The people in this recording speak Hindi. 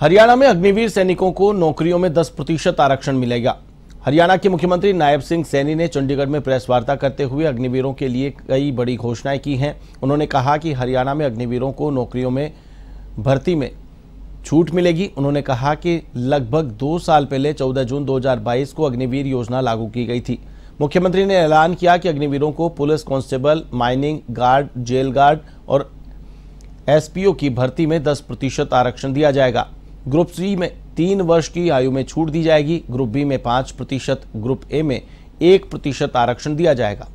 हरियाणा में अग्निवीर सैनिकों को नौकरियों में 10 प्रतिशत आरक्षण मिलेगा हरियाणा के मुख्यमंत्री नायब सिंह सैनी ने चंडीगढ़ में प्रेस वार्ता करते हुए अग्निवीरों के लिए कई बड़ी घोषणाएं की हैं उन्होंने कहा कि हरियाणा में अग्निवीरों को नौकरियों में भर्ती में छूट मिलेगी उन्होंने कहा कि लगभग दो साल पहले चौदह जून दो को अग्निवीर योजना लागू की गई थी मुख्यमंत्री ने ऐलान किया कि अग्निवीरों को police constable mining guard jail guard और एसपीओ की भर्ती में 10 प्रतिशत आरक्षण दिया जाएगा ग्रुप सी में तीन वर्ष की आयु में छूट दी जाएगी ग्रुप बी में पांच प्रतिशत ग्रुप ए में एक प्रतिशत आरक्षण दिया जाएगा